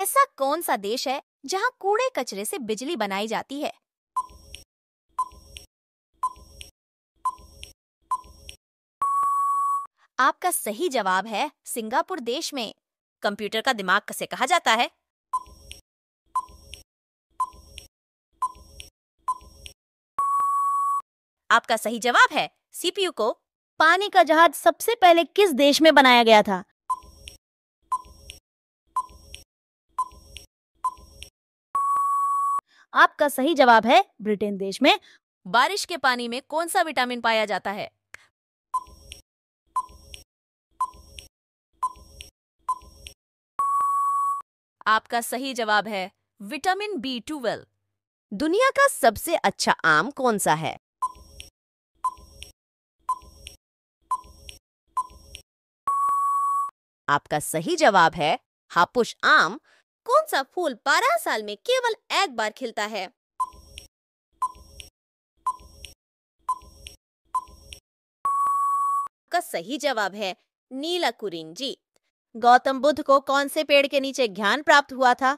ऐसा कौन सा देश है जहाँ कूड़े कचरे से बिजली बनाई जाती है आपका सही जवाब है सिंगापुर देश में कंप्यूटर का दिमाग कसे कहा जाता है आपका सही जवाब है सीपीयू को पानी का जहाज सबसे पहले किस देश में बनाया गया था आपका सही जवाब है ब्रिटेन देश में बारिश के पानी में कौन सा विटामिन पाया जाता है आपका सही जवाब है विटामिन बी ट्वेल्व दुनिया का सबसे अच्छा आम कौन सा है आपका सही जवाब है हापुश आम कौन सा फूल 12 साल में केवल एक बार खिलता है का सही जवाब है नीला कुरीन जी गौतम बुद्ध को कौन से पेड़ के नीचे ज्ञान प्राप्त हुआ था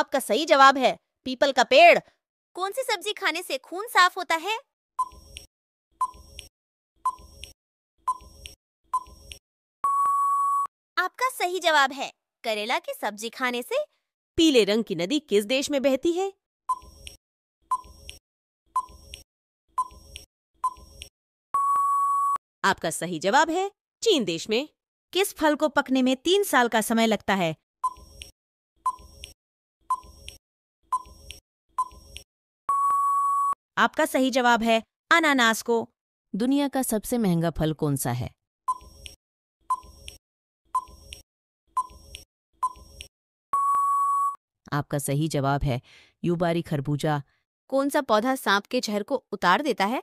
आपका सही जवाब है पीपल का पेड़ कौन सी सब्जी खाने से खून साफ होता है सही जवाब है करेला की सब्जी खाने से पीले रंग की नदी किस देश में बहती है आपका सही जवाब है चीन देश में किस फल को पकने में तीन साल का समय लगता है आपका सही जवाब है अनानास को दुनिया का सबसे महंगा फल कौन सा है आपका सही जवाब है युबारी खरबूजा कौन सा पौधा सांप के जहर को उतार देता है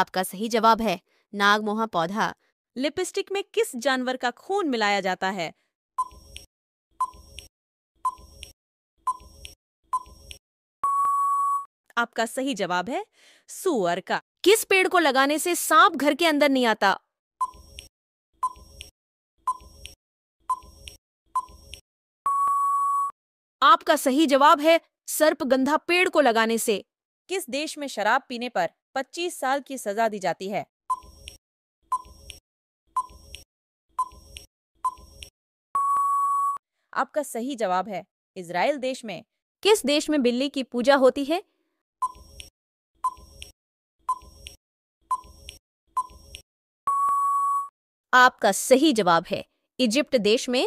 आपका सही जवाब है नागमोहा पौधा लिपस्टिक में किस जानवर का खून मिलाया जाता है आपका सही जवाब है सुअर का किस पेड़ को लगाने से सांप घर के अंदर नहीं आता आपका सही जवाब है सर्पगंधा पेड़ को लगाने से किस देश में शराब पीने पर 25 साल की सजा दी जाती है आपका सही जवाब है इसराइल देश में किस देश में बिल्ली की पूजा होती है आपका सही जवाब है इजिप्ट देश में